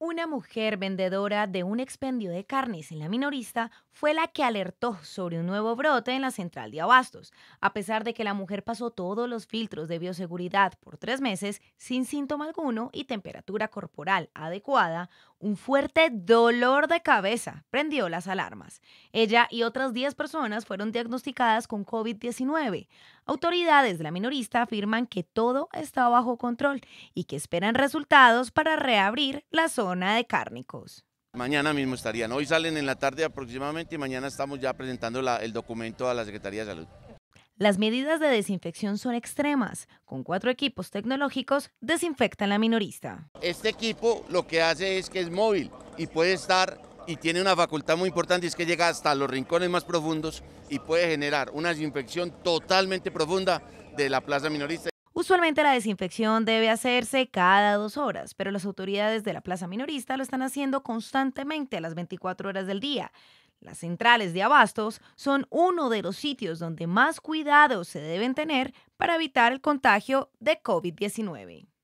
Una mujer vendedora de un expendio de carnes en la minorista fue la que alertó sobre un nuevo brote en la central de abastos. A pesar de que la mujer pasó todos los filtros de bioseguridad por tres meses sin síntoma alguno y temperatura corporal adecuada, un fuerte dolor de cabeza prendió las alarmas. Ella y otras 10 personas fueron diagnosticadas con COVID-19. Autoridades de la minorista afirman que todo está bajo control y que esperan resultados para reabrir la zona de cárnicos. Mañana mismo estarían, hoy salen en la tarde aproximadamente y mañana estamos ya presentando el documento a la Secretaría de Salud. Las medidas de desinfección son extremas. Con cuatro equipos tecnológicos desinfectan la minorista. Este equipo lo que hace es que es móvil y puede estar y tiene una facultad muy importante, es que llega hasta los rincones más profundos y puede generar una desinfección totalmente profunda de la plaza minorista. Usualmente la desinfección debe hacerse cada dos horas, pero las autoridades de la plaza minorista lo están haciendo constantemente a las 24 horas del día. Las centrales de abastos son uno de los sitios donde más cuidado se deben tener para evitar el contagio de COVID-19.